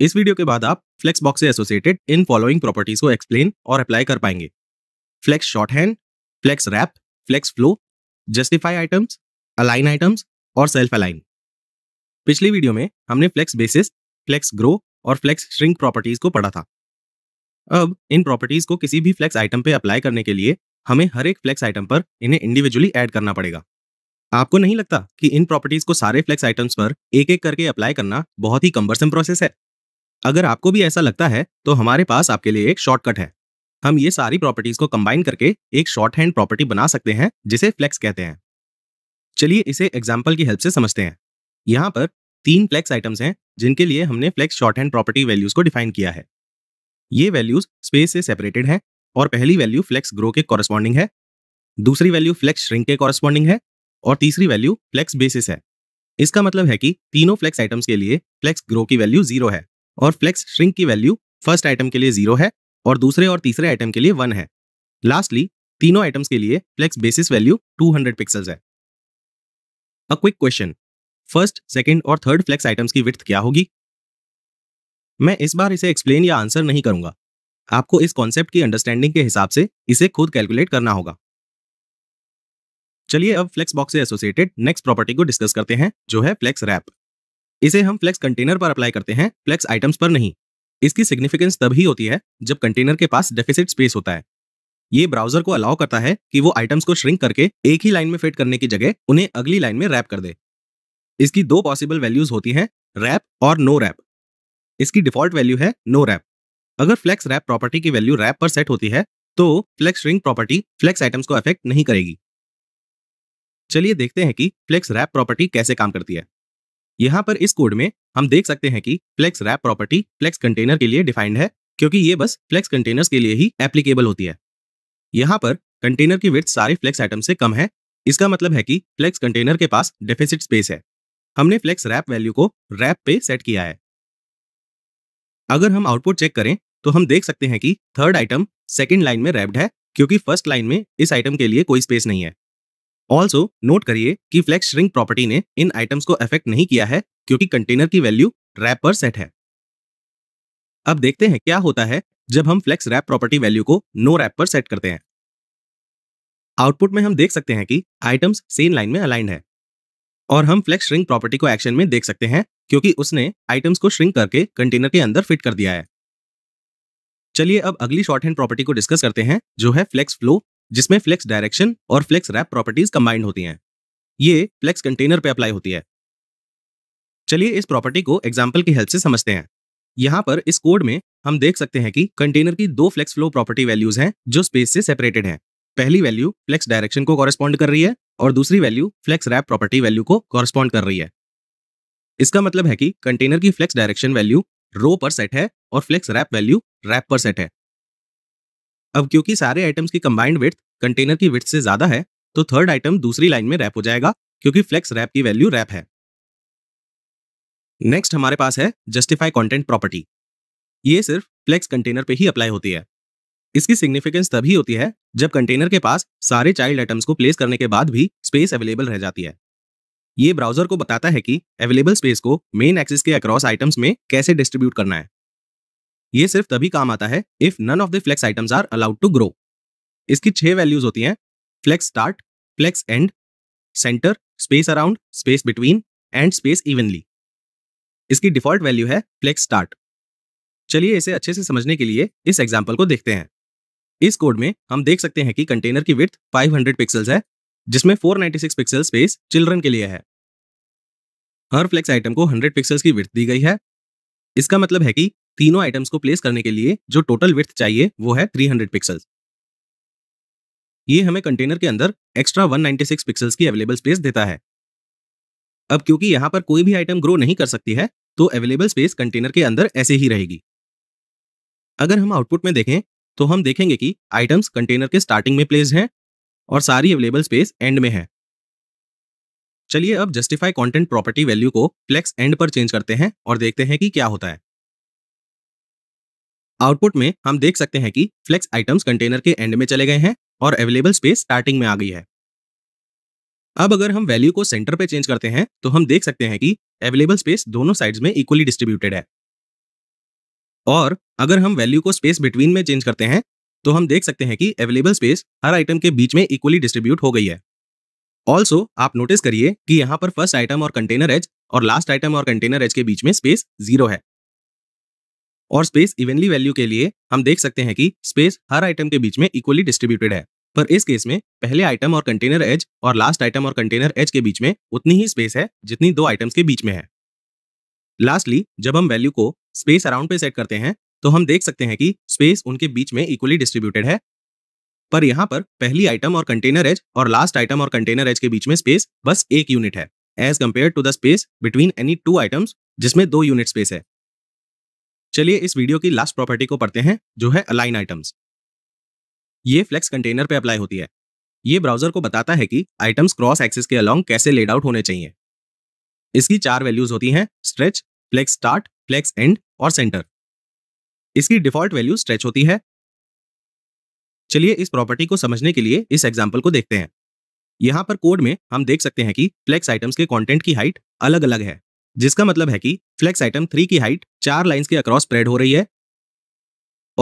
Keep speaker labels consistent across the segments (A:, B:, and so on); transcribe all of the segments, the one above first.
A: इस वीडियो के बाद आप फ्लेक्स बॉक्स से एसोसिएटेड इन फॉलोइंग प्रॉपर्टीज को एक्सप्लेन और अप्लाई कर पाएंगे flex shorthand flex wrap flex flow justify items align items और सेल्फ अलाइन पिछली वीडियो में हमने फ्लेक्स बेसिस फ्लेक्स ग्रो और फ्लेक्स श्रिंक प्रॉपर्टीज को पढ़ा था अब इन प्रॉपर्टीज को किसी भी फ्लेक्स आइटम पे अप्लाई करने के लिए हमें हर एक फ्लेक्स आइटम पर इन्हें इंडिविजुअली ऐड करना पड़ेगा आपको नहीं लगता कि इन प्रॉपर्टीज को सारे फ्लेक्स आइटम्स पर एक एक करके अप्लाई करना बहुत ही कम्बरसम प्रोसेस है अगर आपको भी ऐसा लगता है तो हमारे पास आपके लिए एक शॉर्टकट है हम ये सारी प्रॉपर्टीज को कंबाइन करके एक शॉर्ट हैंड प्रॉपर्टी बना सकते हैं जिसे फ्लेक्स कहते हैं चलिए इसे एग्जाम्पल की हेल्प से समझते हैं यहाँ पर तीन फ्लेक्स आइटम्स हैं जिनके लिए हमने flex shorthand property values को डिफाइन किया है ये वैल्यूज स्पेस से सेपरेटेड हैं और पहली वैल्यू फ्लेक्स ग्रो के कॉरस्पॉन्डिंग है दूसरी वैल्यू फ्लेक्स श्रिंक के कॉरस्पॉन्डिंग है और तीसरी वैल्यू फ्लेक्स बेसिस है इसका मतलब है कि तीनों फ्लेक्स आइटम्स के लिए फ्लेक्स ग्रो की वैल्यू जीरो है और फ्लेक्स श्रिंक की वैल्यू फर्स्ट आइटम के लिए जीरो है और दूसरे और तीसरे आइटम के लिए वन है लास्टली तीनों आइटम्स के लिए फ्लेक्स बेसिस वैल्यू 200 पिक्सल्स है a quick question first second और थर्ड फ्लेक्स आइटम्स की विथ क्या होगी मैं इस बार इसे एक्सप्लेन या आंसर नहीं करूंगा आपको इस कॉन्सेप्ट की अंडरस्टैंडिंग के हिसाब से इसे खुद कैलकुलेट करना होगा चलिए अब फ्लेक्स बॉक्स से एसोसिएटेड नेक्स्ट प्रॉपर्टी को डिस्कस करते हैं जो है फ्लेक्स रैप इसे हम फ्लेक्स कंटेनर पर अप्लाई करते हैं फ्लेक्स आइटम्स पर नहीं इसकी सिग्निफिकेंस तब ही होती है जब कंटेनर के पास डेफिसिट स्पेस होता है ये ब्राउजर को अलाउ करता है कि वो आइटम्स को श्रिंक करके एक ही लाइन में फिट करने की जगह उन्हें अगली लाइन में रैप कर दे इसकी दो पॉसिबल वैल्यूज होती हैं रैप और नो रैप इसकी डिफॉल्ट वैल्यू है नो रैप अगर फ्लेक्स रैप प्रॉपर्टी की वैल्यू रैप पर सेट होती है तो flex shrink property flex items को अफेक्ट नहीं करेगी चलिए देखते हैं कि फ्लेक्स रैप प्रॉपर्टी कैसे काम करती है यहाँ पर इस कोड में हम देख सकते हैं कि flex wrap property flex container के लिए डिफाइंड है क्योंकि ये बस फ्लेक्स कंटेनर्स के लिए ही एप्लीकेबल होती है यहाँ पर कंटेनर की विर्थ सारे फ्लेक्स आइटम से कम है इसका मतलब है कि फ्लेक्स कंटेनर के पास डेफिसिट स्पेस है हमने फ्लेक्स रैप वैल्यू को रैप पे सेट किया है अगर हम आउटपुट चेक करें तो हम देख सकते हैं कि थर्ड आइटम सेकेंड लाइन में रैप्ड है क्योंकि फर्स्ट लाइन में इस आइटम के लिए कोई स्पेस नहीं है ऑल्सो नोट करिए कि फ्लेक्स श्रिंक प्रॉपर्टी ने इन आइटम्स को अफेक्ट नहीं किया है क्योंकि कंटेनर की वैल्यू रैप पर सेट है अब देखते हैं क्या होता है जब हम फ्लेक्स रैप प्रॉपर्टी वैल्यू को नो रैप पर सेट करते हैं आउटपुट में हम देख सकते हैं कि आइटम्स सेम लाइन में अलाइंड है और हम फ्लेक्स श्रिंक प्रॉपर्टी को एक्शन में देख सकते हैं क्योंकि उसने आइटम्स को श्रिंक करके कंटेनर के अंदर फिट कर दिया है चलिए अब अगली शॉर्ट हैंड प्रॉपर्टी को डिस्कस करते हैं जो है फ्लेक्स फ्लो जिसमें फ्लेक्स डायरेक्शन और फ्लेक्स रैप प्रॉपर्टीज कंबाइंड होती हैं ये फ्लेक्स कंटेनर पे अप्लाई होती है चलिए इस प्रॉपर्टी को एग्जाम्पल की हेल्प से समझते हैं यहाँ पर इस कोड में हम देख सकते हैं कि कंटेनर की दो फ्लेक्स फ्लो प्रॉपर्टी वैल्यूज हैं जो स्पेस से सेपरेटेड हैं पहली वैल्यू फ्लेक्स डायरेक्शन को कॉरेस्पॉन्ड कर रही है और दूसरी value flex wrap property value को कॉरेस्पॉन्ड कर रही है इसका मतलब है कि कंटेनर की फ्लेक्स डायरेक्शन वैल्यू रो पर सेट है और फ्लेक्स रैप वैल्यू रैप पर सेट है अब क्योंकि सारे आइटम्स की कंबाइंड विथ कंटेनर की विथ से ज्यादा है तो थर्ड आइटम दूसरी लाइन में रैप हो जाएगा क्योंकि फ्लेक्स रैप की वैल्यू रैप है नेक्स्ट हमारे पास है जस्टिफाई कंटेंट प्रॉपर्टी ये सिर्फ फ्लेक्स कंटेनर पे ही अप्लाई होती है इसकी सिग्निफिकेंस तभी होती है जब कंटेनर के पास सारे चाइल्ड आइटम्स को प्लेस करने के बाद भी स्पेस अवेलेबल रह जाती है ये ब्राउजर को बताता है कि अवेलेबल स्पेस को मेन एक्सिस के अक्रॉस आइटम्स में कैसे डिस्ट्रीब्यूट करना है ये सिर्फ तभी काम आता है if none of the flex items are allowed to grow इसकी छह वैल्यूज होती हैं flex start flex end center space around space between and space evenly इसकी डिफॉल्ट वैल्यू है फ्लेक्स स्टार्ट चलिए इसे अच्छे से समझने के लिए इस एग्जाम्पल को देखते हैं इस कोड में हम देख सकते हैं कि कंटेनर की विथ 500 पिक्सल्स है जिसमें 496 पिक्सल स्पेस चिल्ड्रन के लिए है हर फ्लेक्स आइटम को 100 पिक्सल्स की विथ दी गई है इसका मतलब है कि तीनों आइटम्स को प्लेस करने के लिए जो टोटल विथ चाहिए वो है 300 पिक्सल्स ये हमें कंटेनर के अंदर एक्स्ट्रा 196 पिक्सल्स की अवेलेबल स्पेस देता है अब क्योंकि यहां पर कोई भी आइटम ग्रो नहीं कर सकती है तो अवेलेबल स्पेस कंटेनर के अंदर ऐसे ही रहेगी अगर हम आउटपुट में देखें तो हम देखेंगे कि आइटम्स कंटेनर के स्टार्टिंग में प्लेस हैं और सारी अवेलेबल स्पेस एंड में है चलिए अब जस्टिफाई कंटेंट प्रॉपर्टी वैल्यू को फ्लेक्स एंड पर चेंज करते हैं और देखते हैं कि क्या होता है आउटपुट में हम देख सकते हैं कि फ्लेक्स आइटम्स कंटेनर के एंड में चले गए हैं और अवेलेबल स्पेस स्टार्टिंग में आ गई है अब अगर हम वैल्यू को सेंटर पे चेंज करते हैं तो हम देख सकते हैं कि अवेलेबल स्पेस दोनों साइड्स में इक्वली डिस्ट्रीब्यूटेड है और अगर हम वैल्यू को स्पेस बिटवीन में चेंज करते हैं तो हम देख सकते हैं कि अवेलेबल स्पेस हर आइटम के बीच में इक्वली डिस्ट्रीब्यूट हो गई है ऑल्सो आप नोटिस करिए कि यहाँ पर फर्स्ट आइटम और कंटेनर एज और लास्ट आइटम और कंटेनर एज के बीच में स्पेस जीरो है और स्पेस इवनली वैल्यू के लिए हम देख सकते हैं कि स्पेस हर आइटम के बीच में इक्वली डिस्ट्रीब्यूटेड है पर इस केस में पहले आइटम और कंटेनर एज और लास्ट आइटम और कंटेनर एज के बीच में उतनी ही स्पेस है जितनी दो आइटम्स के बीच में है लास्टली जब हम वैल्यू को स्पेस अराउंड पे सेट करते हैं तो हम देख सकते हैं कि स्पेस उनके बीच में इक्वली डिस्ट्रीब्यूटेड है पर यहाँ पर पहली आइटम और कंटेनर एज और लास्ट आइटम और कंटेनर एज के बीच में स्पेस बस एक यूनिट है as compared to the space between any two items जिसमें दो यूनिट स्पेस है चलिए इस वीडियो की लास्ट प्रॉपर्टी को पढ़ते हैं जो है अलाइन आइटम्स ये फ्लेक्स कंटेनर पे अप्लाई होती है ये ब्राउजर को बताता है कि आइटम्स क्रॉस एक्सिस के अलॉन्ग कैसे लेड आउट होने चाहिए इसकी चार वैल्यूज होती हैं stretch flex start flex end और सेंटर इसकी डिफॉल्ट वैल्यू स्ट्रेच होती है चलिए इस प्रॉपर्टी को समझने के लिए इस एग्जाम्पल को देखते हैं यहाँ पर कोड में हम देख सकते हैं कि फ्लेक्स आइटम्स के कॉन्टेंट की हाइट अलग अलग है जिसका मतलब है कि फ्लेक्स आइटम थ्री की हाइट चार लाइन के अक्रॉस स्प्रेड हो रही है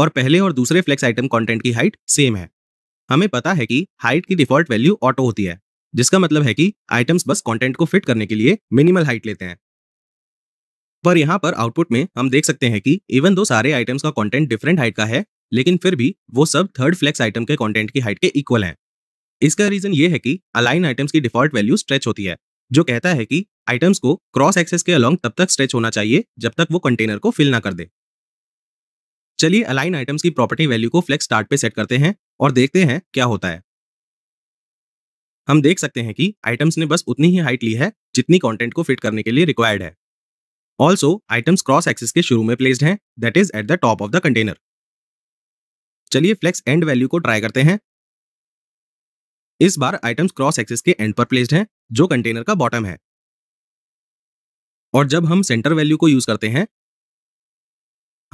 A: और पहले और दूसरे फ्लेक्स आइटम कॉन्टेंट की हाइट सेम है हमें पता है कि हाइट की डिफॉल्ट वैल्यू ऑटो होती है जिसका मतलब है कि आइटम्स बस कंटेंट को फिट करने के लिए मिनिमल हाइट लेते हैं पर यहाँ पर आउटपुट में हम देख सकते हैं कि इवन दो सारे आइटम्स का कंटेंट डिफरेंट हाइट का है लेकिन फिर भी वो सब थर्ड फ्लेक्स आइटम के कंटेंट की हाइट के इक्वल हैं इसका रीजन ये है कि अलाइन आइटम्स की डिफॉल्ट वैल्यू स्ट्रेच होती है जो कहता है कि आइटम्स को क्रॉस एक्सेस के अलोंग तब तक स्ट्रेच होना चाहिए जब तक वो कंटेनर को फिल ना कर दे चलिए अलाइन आइटम्स की प्रॉपर्टी वैल्यू को फ्लेक्स स्टार्ट पे सेट करते हैं और देखते हैं क्या होता है हम देख सकते हैं कि आइटम्स ने बस उतनी ही हाइट ली है जितनी कंटेंट को फिट करने के लिए रिक्वायर्ड है ऑल्सो आइटम्स क्रॉस एक्सेस के शुरू में प्लेस्ड हैं that is at the top of the container चलिए फ्लेक्स एंड वैल्यू को ट्राई करते हैं इस बार आइटम्स क्रॉस एक्सिस के एंड पर प्लेस्ड हैं जो कंटेनर का बॉटम है और जब हम सेंटर वैल्यू को यूज करते हैं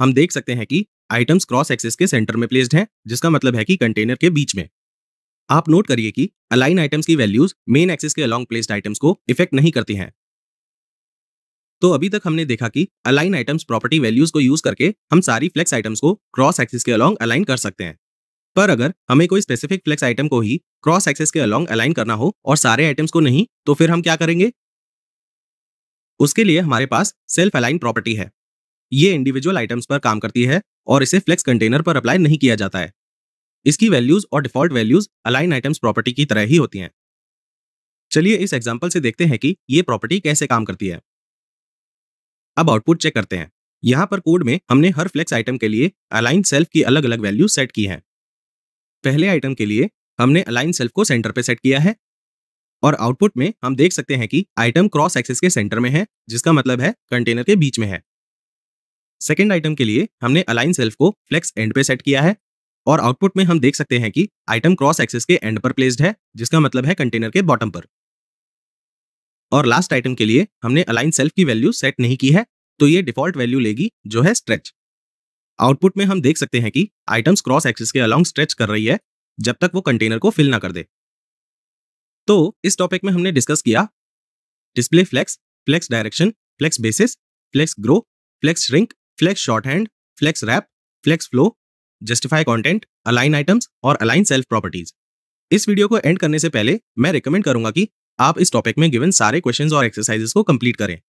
A: हम देख सकते हैं कि आइटम्स क्रॉस एक्सिस के सेंटर में प्लेस्ड हैं जिसका मतलब है कि कंटेनर के बीच में आप नोट करिए कि अलाइन आइटम्स की वैल्यूज मेन एक्सिस के अलॉन्ग प्लेस्ड आइटम्स को इफेक्ट नहीं करती हैं तो अभी तक हमने देखा कि अलाइन आइटम्स प्रॉपर्टी वैल्यूज को यूज करके हम सारी फ्लेक्स आइटम्स को क्रॉस एक्सिस के अलॉन्ग अलाइन कर सकते हैं पर अगर हमें कोई स्पेसिफिक फ्लेक्स आइटम को ही क्रॉस एक्सेस के अलॉन्ग अलाइन करना हो और सारे आइटम्स को नहीं तो फिर हम क्या करेंगे उसके लिए हमारे पास सेल्फ अलाइन प्रॉपर्टी है ये इंडिविजुअल आइटम्स पर काम करती है और इसे फ्लेक्स कंटेनर पर अप्लाई नहीं किया जाता है इसकी वैल्यूज और default values align items property की तरह ही होती हैं चलिए इस एग्जाम्पल से देखते हैं कि ये प्रॉपर्टी कैसे काम करती है अब आउटपुट चेक करते हैं यहाँ पर कोड में हमने हर फ्लेक्स आइटम के लिए अलाइन सेल्फ की अलग अलग वैल्यू सेट की है पहले आइटम के लिए हमने अलाइन सेल्फ को सेंटर पे सेट किया है और आउटपुट में हम देख सकते हैं कि आइटम क्रॉस एक्सिस के सेंटर में है जिसका मतलब है कंटेनर के बीच में है सेकेंड आइटम के लिए हमने अलाइन सेल्फ को फ्लेक्स एंड पे सेट किया है और आउटपुट में हम देख सकते हैं कि आइटम क्रॉस एक्सिस के एंड पर प्लेस्ड है जिसका मतलब है कंटेनर के बॉटम पर और लास्ट आइटम के लिए हमने अलाइन सेल्फ की वैल्यू सेट नहीं की है तो ये डिफॉल्ट वैल्यू लेगी जो है स्ट्रेच आउटपुट में हम देख सकते हैं कि आइटम्स क्रॉस एक्सिस के अलॉन्ग स्ट्रेच कर रही है जब तक वो कंटेनर को फिल ना कर दे तो इस टॉपिक में हमने डिस्कस किया display flex flex direction flex basis flex grow flex shrink flex shorthand flex wrap flex flow justify content align items और अलाइन सेल्फ प्रॉपर्टीज इस वीडियो को एंड करने से पहले मैं रिकमेंड करूंगा कि आप इस टॉपिक में गिवन सारे क्वेश्चन और एक्सरसाइजेस को कंप्लीट करें